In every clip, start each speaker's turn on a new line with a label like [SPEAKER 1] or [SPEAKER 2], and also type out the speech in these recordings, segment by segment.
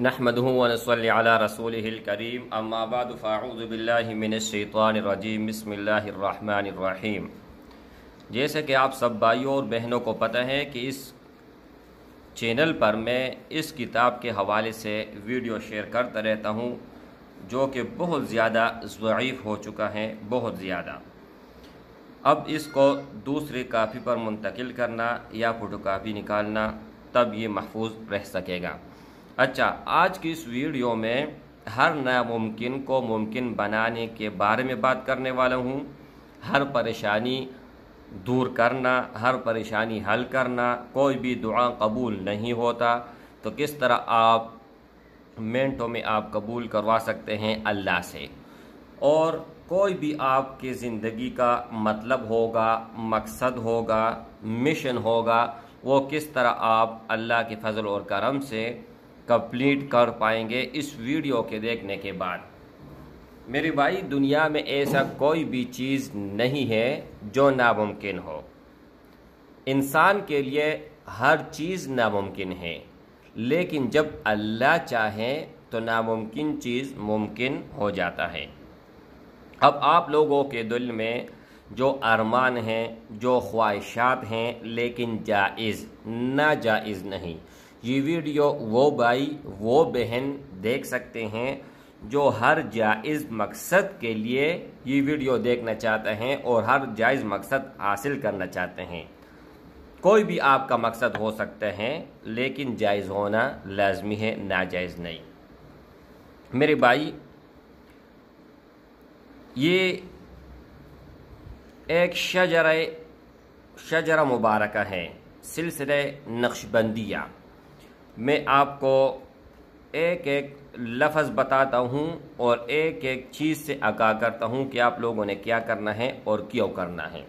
[SPEAKER 1] الشيطان الرجيم करीम الله الرحمن الرحيم जैसे कि आप सब भाइयों और बहनों को पता है कि इस चैनल पर मैं इस किताब के हवाले से वीडियो शेयर करता रहता हूँ जो कि बहुत ज़्यादा ज़ईफ़ हो चुका है बहुत ज़्यादा अब इसको दूसरी कॉपी पर मुंतकिल करना या फ़ोटो कापी निकालना तब ये महफूज रह सकेगा अच्छा आज की इस वीडियो में हर नामुमकिन को मुमकिन बनाने के बारे में बात करने वाला हूँ हर परेशानी दूर करना हर परेशानी हल करना कोई भी दुआ कबूल नहीं होता तो किस तरह आप मिनटों में आप कबूल करवा सकते हैं अल्लाह से और कोई भी आपके ज़िंदगी का मतलब होगा मकसद होगा मिशन होगा वो किस तरह आप अल्लाह के फजल और करम से कंप्लीट कर पाएंगे इस वीडियो के देखने के बाद मेरे भाई दुनिया में ऐसा कोई भी चीज़ नहीं है जो नामुमकिन हो इंसान के लिए हर चीज़ नामुमकिन है लेकिन जब अल्लाह चाहे तो नामुमकिन चीज़ मुमकिन हो जाता है अब आप लोगों के दिल में जो अरमान हैं जो ख्वाहिशात हैं लेकिन जायज़ ना जायज़ नहीं ये वीडियो वो भाई वो बहन देख सकते हैं जो हर जायज़ मकसद के लिए ये वीडियो देखना चाहते हैं और हर जायज़ मकसद हासिल करना चाहते हैं कोई भी आपका मकसद हो सकता है लेकिन जायज़ होना लाजमी है नाजायज़ नहीं मेरे भाई ये एक शजर शजरा मुबारक है सिलसिले नक्शबंदिया मैं आपको एक एक लफ्ज़ बताता हूँ और एक एक चीज़ से आगाह करता हूँ कि आप लोगों ने क्या करना है और क्यों करना है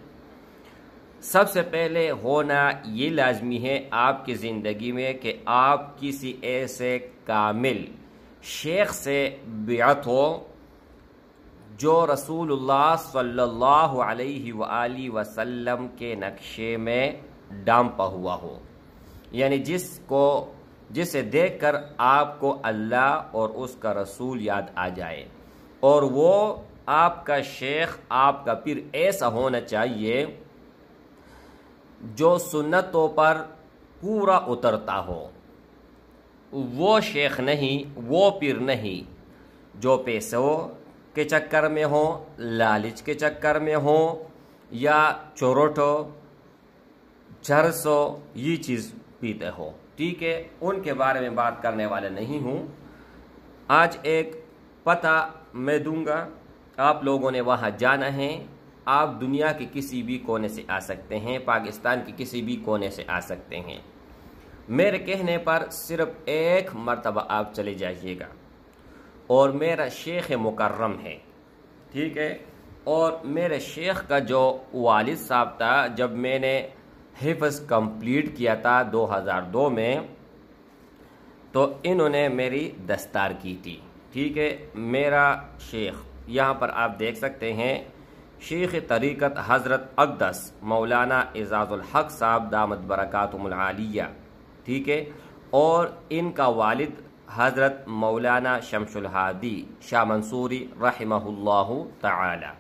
[SPEAKER 1] सबसे पहले होना ये लाजमी है आपकी ज़िंदगी में कि आप किसी ऐसे कामिल शेख से बेअत हो जो रसूलुल्लाह सल्लल्लाहु अलैहि के नक्शे में डांपा हुआ हो यानी जिसको जिसे देखकर आपको अल्लाह और उसका रसूल याद आ जाए और वो आपका शेख आपका पीर ऐसा होना चाहिए जो सुन्नतों पर पूरा उतरता हो वो शेख नहीं वो पीर नहीं जो पैसों के चक्कर में हो लालच के चक्कर में हो या चोरोटो झरसो ये चीज़ पीते हो ठीक है उनके बारे में बात करने वाले नहीं हूँ आज एक पता मैं दूंगा आप लोगों ने वहाँ जाना है आप दुनिया के किसी भी कोने से आ सकते हैं पाकिस्तान के किसी भी कोने से आ सकते हैं मेरे कहने पर सिर्फ एक मरतबा आप चले जाइएगा और मेरा शेख मुकर्रम है ठीक है और मेरे शेख का जो वालिद साहब था जब मैंने हिफ्स कंप्लीट किया था 2002 में तो इन्होंने मेरी दस्तार की थी ठीक है मेरा शेख यहाँ पर आप देख सकते हैं शेख तरीक़त हज़रत अकदस मौलाना एजाज़ुल हक साहब दामद बरक़ातमिया ठीक है और इनका वालिद हज़रत मौलाना शमशुल हादी शाह मंसूरी रहमहुल्लाहु ताला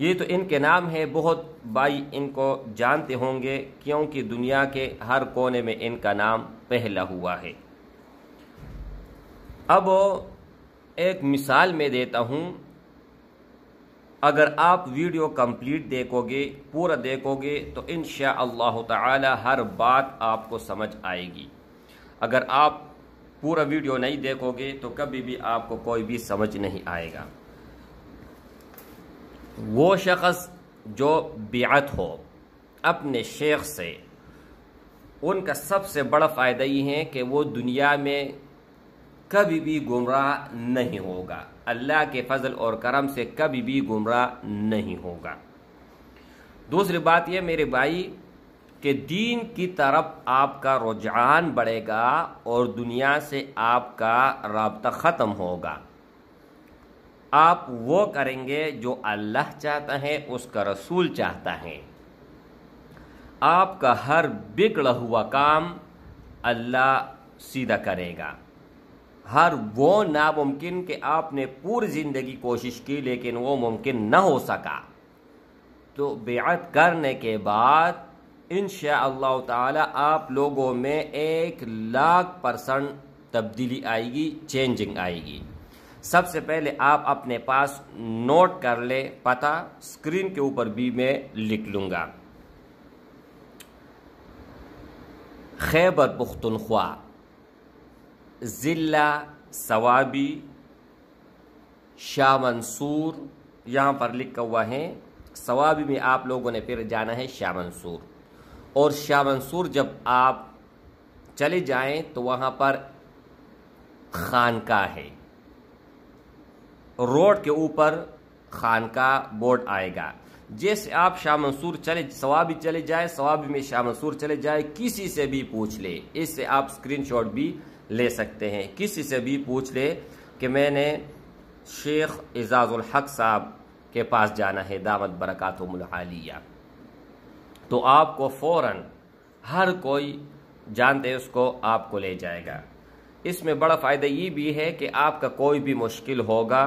[SPEAKER 1] ये तो इनके नाम है बहुत भाई इनको जानते होंगे क्योंकि दुनिया के हर कोने में इनका नाम पहला हुआ है अब एक मिसाल मैं देता हूँ अगर आप वीडियो कंप्लीट देखोगे पूरा देखोगे तो इन अल्लाह ताला हर बात आपको समझ आएगी अगर आप पूरा वीडियो नहीं देखोगे तो कभी भी आपको कोई भी समझ नहीं आएगा वो शख्स जो बेअत हो अपने शेख से उनका सबसे बड़ा फ़ायदा ये है कि वो दुनिया में कभी भी गुमराह नहीं होगा अल्लाह के फजल और करम से कभी भी गुमराह नहीं होगा दूसरी बात यह मेरे भाई कि दीन की तरफ आपका रुझान बढ़ेगा और दुनिया से आपका रबता ख़त्म होगा आप वो करेंगे जो अल्लाह चाहता है उसका रसूल चाहता है आपका हर बिगड़ा हुआ काम अल्लाह सीधा करेगा हर वो नामुमकिन कि आपने पूरी ज़िंदगी कोशिश की लेकिन वो मुमकिन न हो सका तो बेअत करने के बाद इन ताला आप लोगों में एक लाख परसेंट तब्दीली आएगी चेंजिंग आएगी सबसे पहले आप अपने पास नोट कर ले पता स्क्रीन के ऊपर भी मैं लिख लूंगा खैबर पुख्तनख्वा ज़िला सवाबी शाह मंसूर यहाँ पर लिखा हुआ है सवाबी में आप लोगों ने फिर जाना है शाह मंसूर और शाह मंसूर जब आप चले जाएं तो वहाँ पर खानका है रोड के ऊपर खान का बोर्ड आएगा जैसे आप शाह मंसूर चले सवाबी चले जाए सवाबी में शाह मंसूर चले जाए किसी से भी पूछ ले इससे आप स्क्रीनशॉट भी ले सकते हैं किसी से भी पूछ ले कि मैंने शेख एजाज़ुल हक साहब के पास जाना है दामद बरक़ातमलिया तो आपको फ़ौर हर कोई जानते उसको आपको ले जाएगा इसमें बड़ा फ़ायदा ये भी है कि आपका कोई भी मुश्किल होगा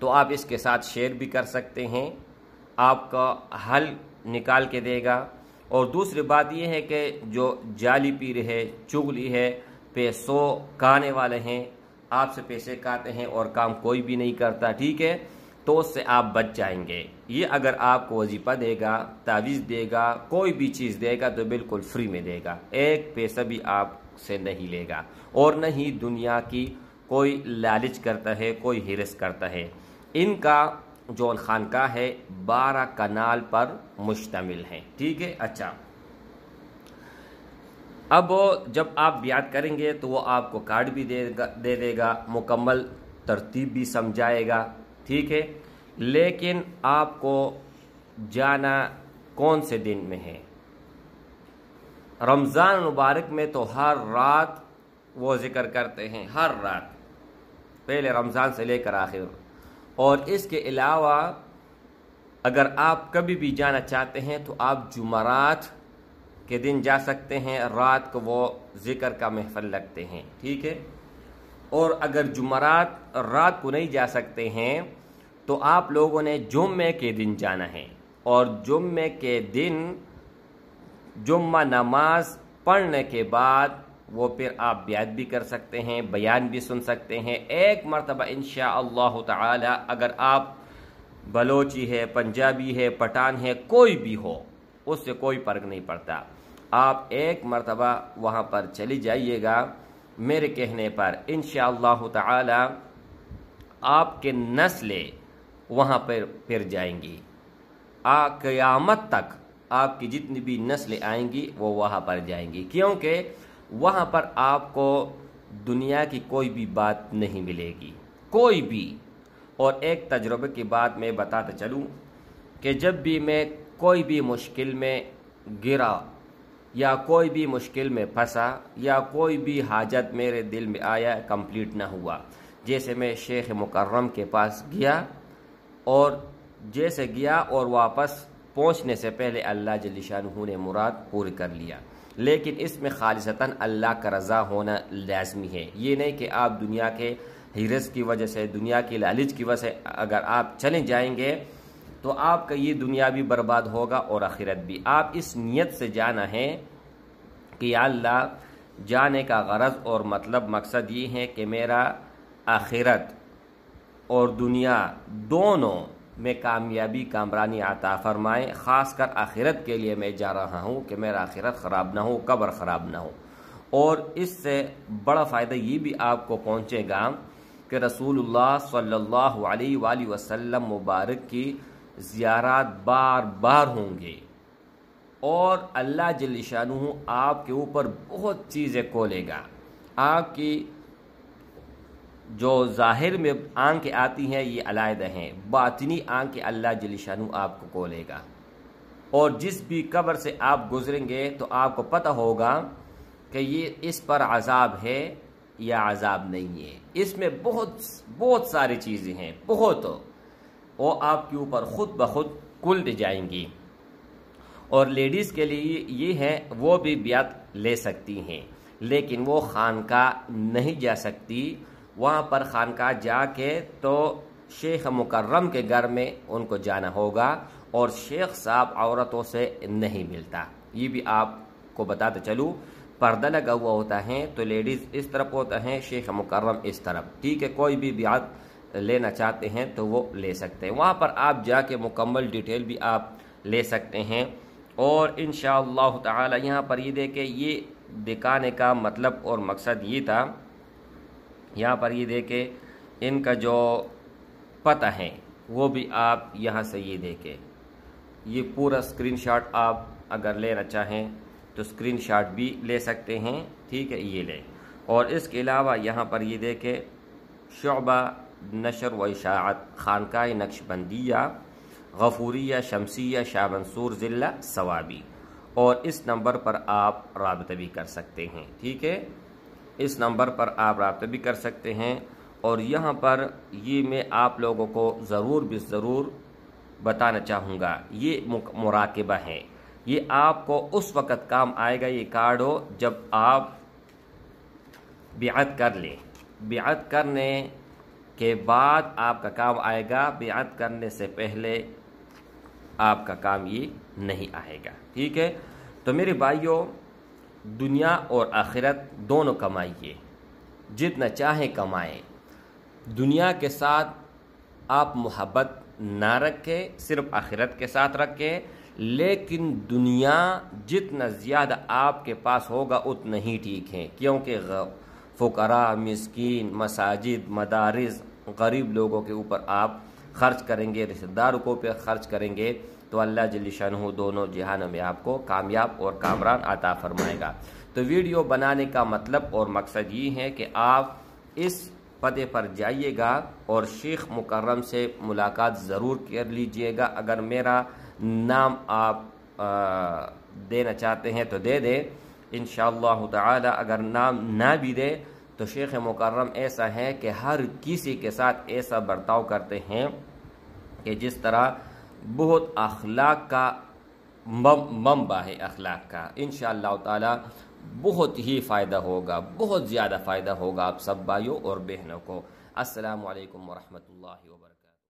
[SPEAKER 1] तो आप इसके साथ शेयर भी कर सकते हैं आपका हल निकाल के देगा और दूसरी बात यह है कि जो जाली पीर है चुगली है पैसों काने वाले हैं आपसे पैसे काते हैं और काम कोई भी नहीं करता ठीक है तो उससे आप बच जाएंगे ये अगर आपको वजीफ़ा देगा तावीज़ देगा कोई भी चीज़ देगा तो बिल्कुल फ्री में देगा एक पैसा भी आपसे नहीं लेगा और न ही दुनिया की कोई लालच करता है कोई हिरस करता है इनका जो खानका है बारह कनाल पर मुश्तमिल है ठीक है अच्छा अब जब आप याद करेंगे तो वो आपको कार्ड भी दे दे देगा मुकम्मल तरतीब भी समझाएगा ठीक है लेकिन आपको जाना कौन से दिन में है रमज़ान मुबारक में तो हर रात वो ज़िक्र करते हैं हर रात पहले रमज़ान से लेकर आखिर और इसके अलावा अगर आप कभी भी जाना चाहते हैं तो आप जुमरात के दिन जा सकते हैं रात को वो ज़िक्र का महफल लगते हैं ठीक है और अगर जुमरात रात को नहीं जा सकते हैं तो आप लोगों ने जुम्मे के दिन जाना है और जुम्मे के दिन जुम्मा नमाज पढ़ने के बाद वो फिर आप ब्याज भी कर सकते हैं बयान भी सुन सकते हैं एक मरतबा इन ताला अगर आप बलोची है पंजाबी है पठान है कोई भी हो उससे कोई फ़र्क नहीं पड़ता आप एक मरतबा वहाँ पर चली जाइएगा मेरे कहने पर इन ताला आपके नस्लें वहाँ पर फिर जाएंगी आ क़यामत तक आपकी जितनी भी नस्लें आएंगी वो वहाँ पर जाएंगी क्योंकि वहाँ पर आपको दुनिया की कोई भी बात नहीं मिलेगी कोई भी और एक तजर्बे की बात मैं बताता चलूँ कि जब भी मैं कोई भी मुश्किल में गिरा या कोई भी मुश्किल में फंसा या कोई भी हाजत मेरे दिल में आया कंप्लीट ना हुआ जैसे मैं शेख मुकर्रम के पास गया और जैसे गया और वापस पहुंचने से पहले अल्लाह जलीशान ने मुराद पूरी कर लिया लेकिन इसमें खालसता अल्लाह का रज़ा होना लाजमी है ये नहीं कि आप दुनिया के हिरस की वजह से दुनिया की लालच की वजह से अगर आप चले जाएंगे तो आपका ये दुनिया भी बर्बाद होगा और आखिरत भी आप इस नीयत से जाना है कि अल्लाह जाने का गरज और मतलब मकसद ये है कि मेरा आखिरत और दुनिया दोनों में कामयाबी कामरानी आता फरमाएँ ख़ास कर आखिरत के लिए मैं जा रहा हूँ कि मेरा आखिरत ख़राब ना हो कब्र ख़राब ना हो और इससे बड़ा फ़ायदा ये भी आपको पहुँचेगा कि रसूल सल्ला अलैहि मुबारक की ज़ियारात बार बार होंगे और अल्लाह जलशान आपके ऊपर बहुत चीज़ें खोलेगा आपकी जो ज़ाहिर में आंखें आती हैं ये अलायद हैं बातनी आंखें अल्लाह जलशान आपको खोलेगा और जिस भी कब्र से आप गुजरेंगे तो आपको पता होगा कि ये इस पर अजाब है या अजाब नहीं है इसमें बहुत बहुत सारी चीज़ें हैं बहुत वो आपके ऊपर ख़ुद ब खुद कुल्द जाएंगी और लेडीज़ के लिए ये है वो भी ब्यात ले सकती हैं लेकिन वो खानका नहीं जा सकती वहाँ पर खानका जा के तो शेख मुकर्रम के घर में उनको जाना होगा और शेख साहब औरतों से नहीं मिलता ये भी आपको बताते चलूँ पर्दा लगा हुआ होता है तो लेडीज़ इस तरफ होता है शेख मुकर्रम इस तरफ ठीक है कोई भी ब्यात लेना चाहते हैं तो वो ले सकते हैं वहाँ पर आप जाके मुकम्मल डिटेल भी आप ले सकते हैं और इन ताला यहाँ पर ये देखे ये दिखाने का मतलब और मकसद ये था यहाँ पर ये देखे इनका जो पता है वो भी आप यहाँ से ये देखे ये पूरा स्क्रीनशॉट आप अगर लेना चाहें तो स्क्रीनशॉट भी ले सकते हैं ठीक है ये लें और इसके अलावा यहाँ पर ये देखें शोबा नशर व इशात खानका नक्शबंदिया गफूरिया शमसिया शाह मंसूर ज़िला सवाबी और इस नंबर पर आप रबता भी कर सकते हैं ठीक है इस नंबर पर आप रबता भी कर सकते हैं और यहाँ पर ये मैं आप लोगों को ज़रूर भी ज़रूर बताना चाहूँगा ये मुराकबा है ये आपको उस वक़्त काम आएगा ये कार्ड हो जब आप बियात कर लें बियात करने के बाद आपका काम आएगा बेअत करने से पहले आपका काम ये नहीं आएगा ठीक है तो मेरे भाइयों दुनिया और आखिरत दोनों कमाइए जितना चाहें कमाएं दुनिया के साथ आप मोहब्बत ना रखें सिर्फ आखिरत के साथ रखें लेकिन दुनिया जितना ज़्यादा आपके पास होगा उतना ही ठीक है क्योंकि फ़करा मस्किन मसाजिद मदारस गरीब लोगों के ऊपर आप खर्च करेंगे रिश्तेदार को पे खर्च करेंगे तो अल्लाह जल्लिशन दोनों जहान में आपको कामयाब और कामरान आता फरमाएगा तो वीडियो बनाने का मतलब और मकसद ये है कि आप इस पते पर जाइएगा और शेख मुकर्रम से मुलाकात ज़रूर कर लीजिएगा अगर मेरा नाम आप आ, देना चाहते हैं तो दे दें इन शाह अगर नाम ना भी दे तो शेख मुकर्रम ऐसा है कि हर किसी के साथ ऐसा बर्ताव करते हैं कि जिस तरह बहुत अखलाक का मम्बा है अखलाक का इन ताला बहुत ही फ़ायदा होगा बहुत ज़्यादा फ़ायदा होगा आप सब भाइयों और बहनों को असलकम वरहमल वर्क